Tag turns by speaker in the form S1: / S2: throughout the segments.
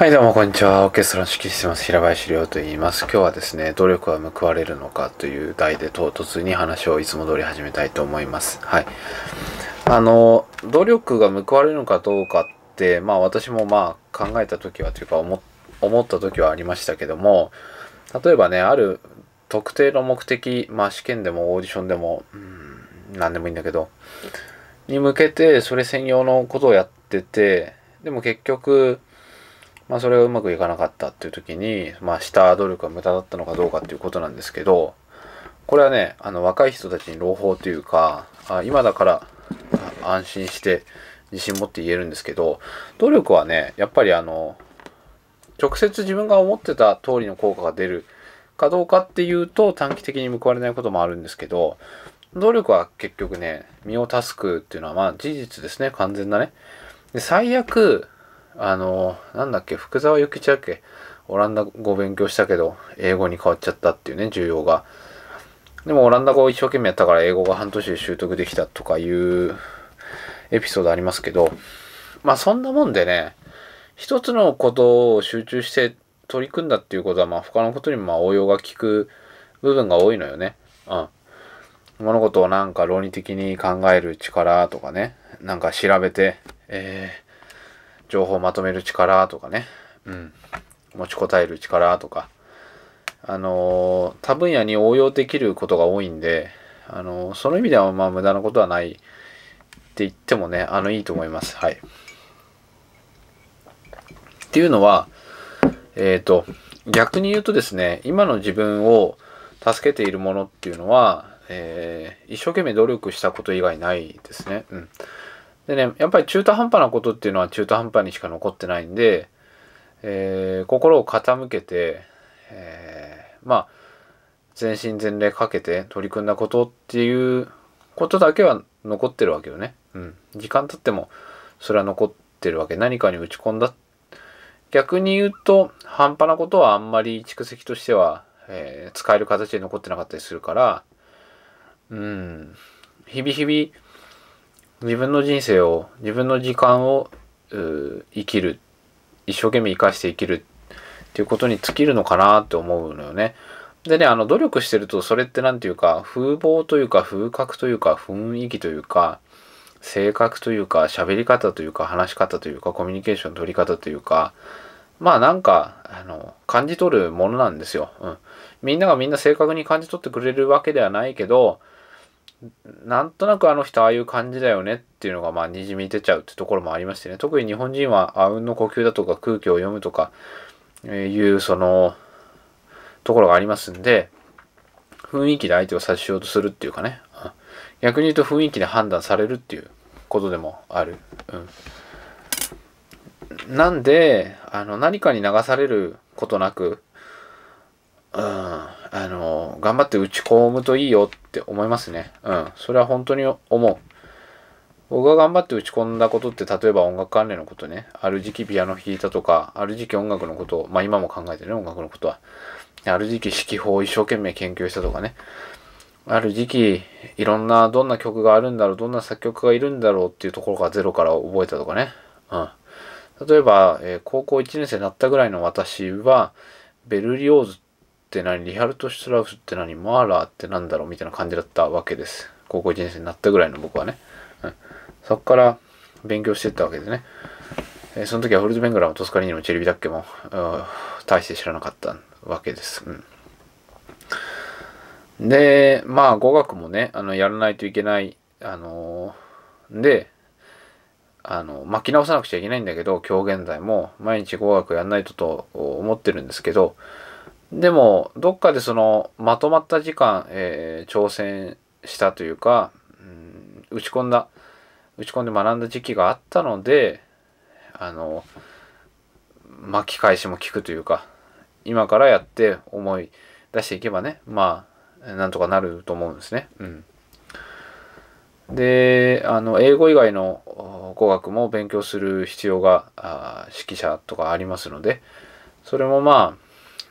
S1: はいどうもこんにちは。オーケストラの指揮してます。平林亮と言います。今日はですね、努力は報われるのかという題で唐突に話をいつも通り始めたいと思います。はい。あの、努力が報われるのかどうかって、まあ私もまあ考えた時はというか思った時はありましたけども、例えばね、ある特定の目的、まあ試験でもオーディションでも、うん、何でもいいんだけど、に向けてそれ専用のことをやってて、でも結局、まあ、それがうまくいかなかったっていう時に、まあ、した努力は無駄だったのかどうかっていうことなんですけど、これはね、あの、若い人たちに朗報というか、あ今だから安心して自信持って言えるんですけど、努力はね、やっぱりあの、直接自分が思ってた通りの効果が出るかどうかっていうと短期的に報われないこともあるんですけど、努力は結局ね、身を助くっていうのはまあ事実ですね、完全なね。で最悪、あの、なんだっけ、福沢諭吉だっけ、オランダ語勉強したけど、英語に変わっちゃったっていうね、重要が。でもオランダ語を一生懸命やったから英語が半年で習得できたとかいうエピソードありますけど、まあそんなもんでね、一つのことを集中して取り組んだっていうことは、まあ他のことにもまあ応用が利く部分が多いのよね。うん。物事をなんか論理的に考える力とかね、なんか調べて、えー、情報をまとめる力とかね、うん、持ちこたえる力とか、あの多分野に応用できることが多いんで、あのその意味ではまあ無駄なことはないって言ってもね、あの、いいと思います。はい。っていうのは、えっ、ー、と、逆に言うとですね、今の自分を助けているものっていうのは、えー、一生懸命努力したこと以外ないですね。うん。でね、やっぱり中途半端なことっていうのは中途半端にしか残ってないんで、えー、心を傾けて、えー、まあ、全身全霊かけて取り組んだことっていうことだけは残ってるわけよね。うん。時間経ってもそれは残ってるわけ。何かに打ち込んだ。逆に言うと、半端なことはあんまり蓄積としては、えー、使える形で残ってなかったりするから、うん。日々日々、自分の人生を自分の時間を生きる一生懸命生かして生きるっていうことに尽きるのかなって思うのよね。でねあの努力してるとそれって何て言うか風貌というか風格というか雰囲気というか性格というか喋り方というか話し方というかコミュニケーション取り方というかまあなんかあの感じ取るものなんですよ。うん、みんながみんな正確に感じ取ってくれるわけではないけどなんとなくあの人ああいう感じだよねっていうのがまあにじみ出ちゃうってところもありましてね特に日本人はあうんの呼吸だとか空気を読むとかいうそのところがありますんで雰囲気で相手を察しようとするっていうかね逆に言うと雰囲気で判断されるっていうことでもある。うん、なんであの何かに流されることなくうん、あの、頑張って打ち込むといいよって思いますね。うん、それは本当に思う。僕が頑張って打ち込んだことって、例えば音楽関連のことね、ある時期ピアノ弾いたとか、ある時期音楽のことを、まあ今も考えてるね、音楽のことは。ある時期指揮法を一生懸命研究したとかね、ある時期、いろんな、どんな曲があるんだろう、どんな作曲がいるんだろうっていうところがゼロから覚えたとかね。うん。例えば、えー、高校1年生になったぐらいの私は、ベルリオーズっって何リハルト・シュトラウスって何マーラーって何だろうみたいな感じだったわけです高校1年生になったぐらいの僕はね、うん、そっから勉強してったわけでね、えー、その時はフルズ・ベングラーもトスカリーニもチェリビだっけも、うん、大して知らなかったわけです、うん、でまあ語学もねあのやらないといけないあのー、であの巻き直さなくちゃいけないんだけど今日現在も毎日語学やんないとと思ってるんですけどでもどっかでそのまとまった時間、えー、挑戦したというか、うん、打ち込んだ打ち込んで学んだ時期があったのであの巻き返しも効くというか今からやって思い出していけばねまあなんとかなると思うんですね。うん、であの英語以外の語学も勉強する必要が指揮者とかありますのでそれもまあ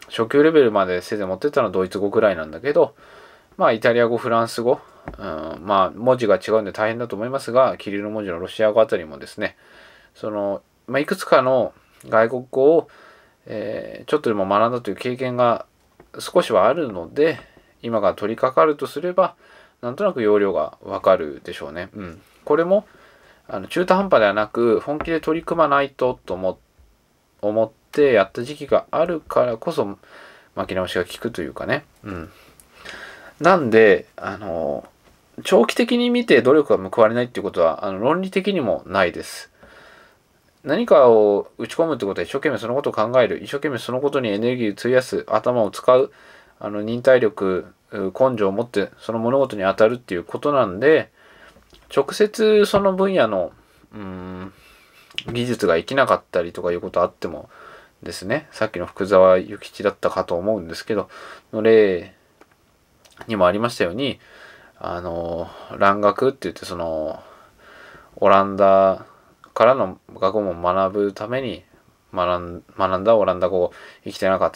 S1: 初級レベルまでせいぜい持ってったのはドイツ語くらいなんだけど、まあ、イタリア語、フランス語、うん、まあ、文字が違うんで大変だと思いますが、キリルの文字のロシア語あたりもですね、その、まあ、いくつかの外国語を、えー、ちょっとでも学んだという経験が少しはあるので、今が取り掛かるとすれば、なんとなく容量がわかるでしょうね。うん。これも、あの中途半端ではなく、本気で取り組まないとと思っってやった時期があるからこそ巻き直しが効くというかね。うん。なんで、あの、長期的に見て努力が報われないっていうことは、あの論理的にもないです。何かを打ち込むってことは一生懸命そのことを考える、一生懸命そのことにエネルギーを費やす、頭を使う、あの忍耐力、根性を持ってその物事に当たるっていうことなんで、直接その分野の、うん、技術が生きなかったりとかいうことあってもですねさっきの福沢諭吉だったかと思うんですけどの例にもありましたようにあの蘭学って言ってそのオランダからの学問を学ぶために学ん学んだオランダ語を生きてなかっ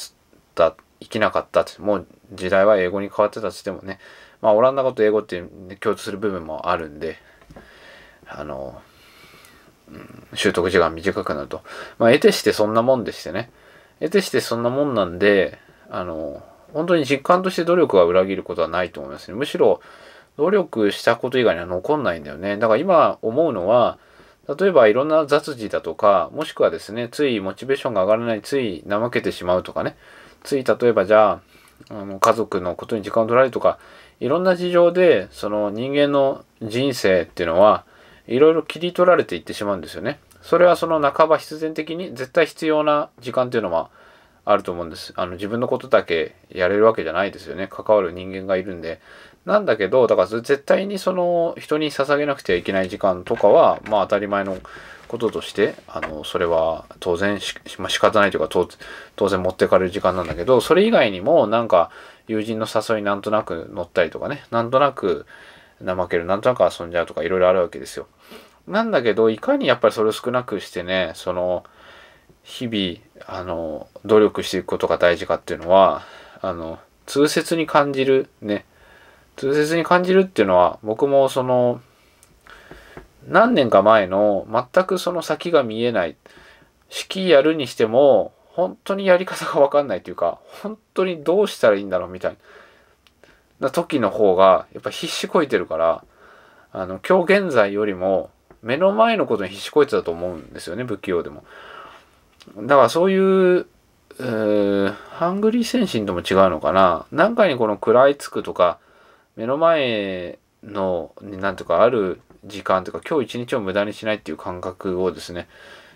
S1: た生きなかったってもう時代は英語に変わってたとしてもねまあオランダ語と英語って共通する部分もあるんであの習得時間短くなると。まあ、得てしてそんなもんでしてね。得てしてそんなもんなんで、あの、本当に実感として努力は裏切ることはないと思いますね。むしろ、努力したこと以外には残んないんだよね。だから今思うのは、例えばいろんな雑事だとか、もしくはですね、ついモチベーションが上がらない、つい怠けてしまうとかね、つい例えばじゃあ、あの家族のことに時間を取られるとか、いろんな事情で、その人間の人生っていうのは、いろいろ切り取られていってしまうんですよね。それはその半ば必然的に絶対必要な時間っていうのはあると思うんです。あの自分のことだけやれるわけじゃないですよね。関わる人間がいるんで。なんだけど、だから絶対にその人に捧げなくてはいけない時間とかは、まあ当たり前のこととして、あの、それは当然し、まあ、仕方ないというか当、当然持ってかれる時間なんだけど、それ以外にもなんか友人の誘いなんとなく乗ったりとかね、なんとなく怠けるなんとなく遊んじゃうとかいろいろあるわけですよ。なんだけどいかにやっぱりそれを少なくしてねその日々あの努力していくことが大事かっていうのはあの痛切に感じるね痛切に感じるっていうのは僕もその何年か前の全くその先が見えない式やるにしても本当にやり方が分かんないというか本当にどうしたらいいんだろうみたいな。な時の方がやっぱ必死こいてるからあの今日現在よりも目の前のことに必死こいてたと思うんですよね不器用でもだからそういうハングリー精神とも違うのかななんかにこの食らいつくとか目の前のていとかある時間とか今日一日を無駄にしないっていう感覚をですね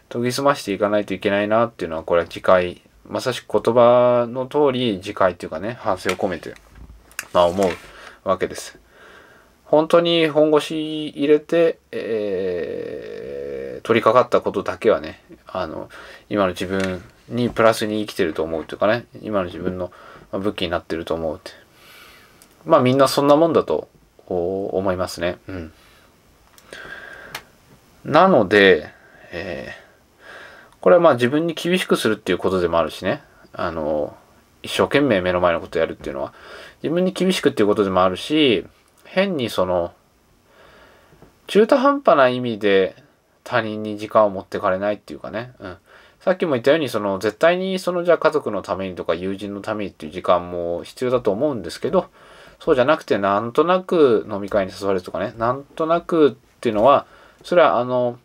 S1: 研ぎ澄ましていかないといけないなっていうのはこれは次回まさしく言葉の通り次回っていうかね反省を込めてまあ、思うわけです。本当に本腰入れて、えー、取り掛かったことだけはね、あの、今の自分にプラスに生きてると思うというかね、今の自分の武器になってると思うって。まあみんなそんなもんだと思いますね。うん。なので、えー、これはまあ自分に厳しくするっていうことでもあるしね、あの一生懸命目の前のことやるっていうのは、自分に厳しくっていうことでもあるし、変にその、中途半端な意味で他人に時間を持ってかれないっていうかね、うん。さっきも言ったように、その、絶対にその、じゃあ家族のためにとか友人のためにっていう時間も必要だと思うんですけど、そうじゃなくて、なんとなく飲み会に誘われるとかね、なんとなくっていうのは、それはあの、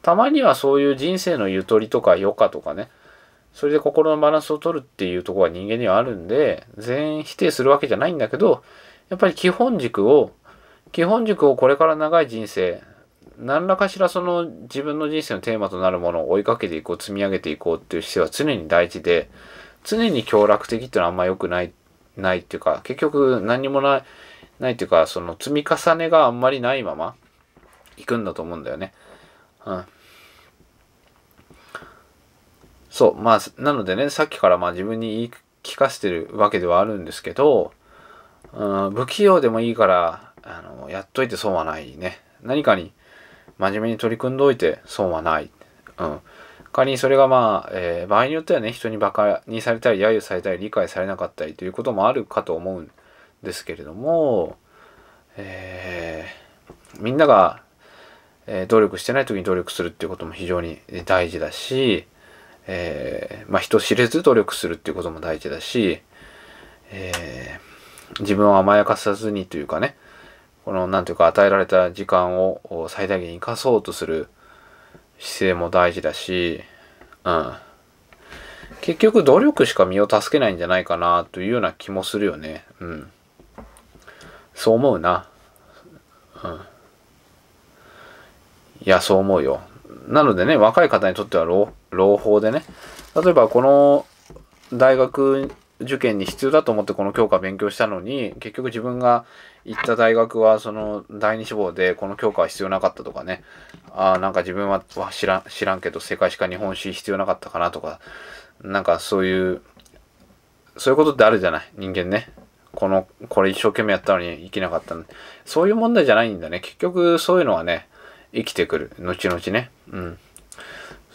S1: たまにはそういう人生のゆとりとか余暇とかね、それで心のバランスを取るっていうところは人間にはあるんで、全員否定するわけじゃないんだけど、やっぱり基本軸を、基本軸をこれから長い人生、何らかしらその自分の人生のテーマとなるものを追いかけていこう、積み上げていこうっていう姿勢は常に大事で、常に協楽的っていうのはあんま良くない、ないっていうか、結局何にもない、ないっていうか、その積み重ねがあんまりないまま行くんだと思うんだよね。うん。そう、まあ、なのでね、さっきからまあ自分に言い聞かせてるわけではあるんですけど、うん、不器用でもいいから、あの、やっといて損はないね。何かに真面目に取り組んどいて損はない。うん。仮にそれがまあ、えー、場合によってはね、人にバカにされたり、揶揄されたり、理解されなかったりということもあるかと思うんですけれども、えー、みんなが、えー、努力してない時に努力するっていうことも非常に大事だし、えー、まあ、人知れず努力するっていうことも大事だし、えー、自分を甘やかさずにというかねこの何ていうか与えられた時間を最大限生かそうとする姿勢も大事だし、うん、結局努力しか身を助けないんじゃないかなというような気もするよね。うん、そう思うな。うん、いやそう思うよ。なのでね、若い方にとっては朗報でね、例えばこの大学受験に必要だと思ってこの教科勉強したのに、結局自分が行った大学はその第二志望でこの教科は必要なかったとかね、ああ、なんか自分は知らん、知らんけど世界史か日本史必要なかったかなとか、なんかそういう、そういうことってあるじゃない、人間ね。この、これ一生懸命やったのに生きなかったそういう問題じゃないんだね。結局そういうのはね、生きてくる。後々ね。うん。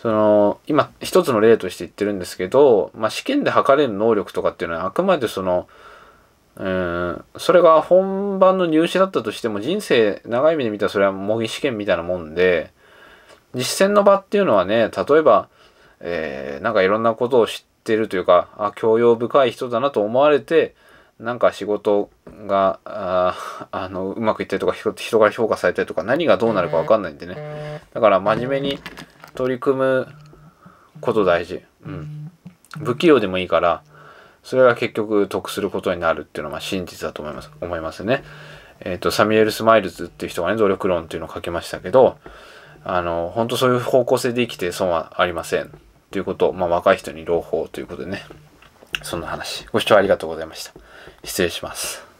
S1: その、今、一つの例として言ってるんですけど、まあ、試験で測れる能力とかっていうのは、あくまでその、うん、それが本番の入試だったとしても、人生、長い目で見たらそれは模擬試験みたいなもんで、実践の場っていうのはね、例えば、えー、なんかいろんなことを知ってるというか、あ、教養深い人だなと思われて、なんか仕事が、あ あの、うまくいったりとか、人から評価されたりとか、何がどうなるかわかんないんでね。だから、真面目に取り組むこと大事。うん。不器用でもいいから、それが結局得することになるっていうのは、ま真実だと思います、思いますね。えっ、ー、と、サミュエル・スマイルズっていう人がね、努力論っていうのを書きましたけど、あの、本当そういう方向性で生きて損はありません。ということを、まあ、若い人に朗報ということでね。そんな話。ご視聴ありがとうございました。失礼します。